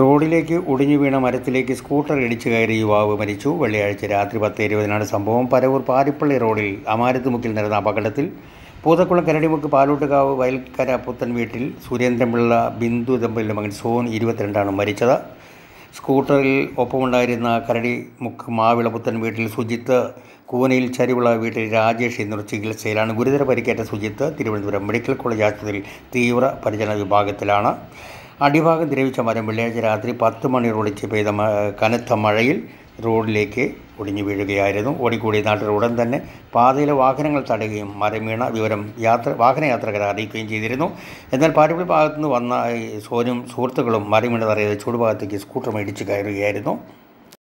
റോഡിലേക്ക് ഒടിഞ്ഞു വീണ മരത്തിലേക്ക് സ്കൂട്ടർ ഇടിച്ചു കയറി യുവാവ് മരിച്ചു വെള്ളിയാഴ്ച രാത്രി പത്ത് ഇരുപതിനാണ് സംഭവം പരവൂർ പാരിപ്പള്ളി റോഡിൽ അമാരത്തുമുക്കിൽ നടന്ന അപകടത്തിൽ പൂതക്കുളം കരടിമുക്ക് പാലോട്ടുകാവ് വയൽക്കര പുത്തൻ വീട്ടിൽ സുരേന്ദ്രമുള്ള ബിന്ദു ദമ്പലിൻ്റെ മകൻ സോൺ ഇരുപത്തിരണ്ടാണ് മരിച്ചത് സ്കൂട്ടറിൽ ഒപ്പമുണ്ടായിരുന്ന കരടിമുക്ക് മാവിള പുത്തൻ വീട്ടിൽ സുജിത്ത് കൂനയിൽ ചരിവുള വീട്ടിൽ രാജേഷ് എന്നിവർ ചികിത്സയിലാണ് ഗുരുതര പരിക്കേറ്റ സുജിത്ത് തിരുവനന്തപുരം മെഡിക്കൽ കോളേജ് ആശുപത്രിയിൽ തീവ്ര പരിചരണ വിഭാഗത്തിലാണ് അടിഭാഗം ദ്രവിച്ച മരം വെള്ളിയാഴ്ച രാത്രി പത്ത് മണിയോടെ പെയ്ത കനത്ത മഴയിൽ റോഡിലേക്ക് ഒടിഞ്ഞു വീഴുകയായിരുന്നു ഓടിക്കൂടി നാട്ടിൽ ഉടൻ തന്നെ പാതയിലെ വാഹനങ്ങൾ തടയുകയും മരം വീണ വിവരം യാത്ര വാഹനയാത്രക്കാരെ അറിയിക്കുകയും ചെയ്തിരുന്നു എന്നാൽ പാരിപ്പള്ളി ഭാഗത്തുനിന്ന് വന്ന സോനും സുഹൃത്തുക്കളും മരം വീണതറിയാതെ ചൂടുഭാഗത്തേക്ക് സ്കൂട്ടർ മേടിച്ച് കയറുകയായിരുന്നു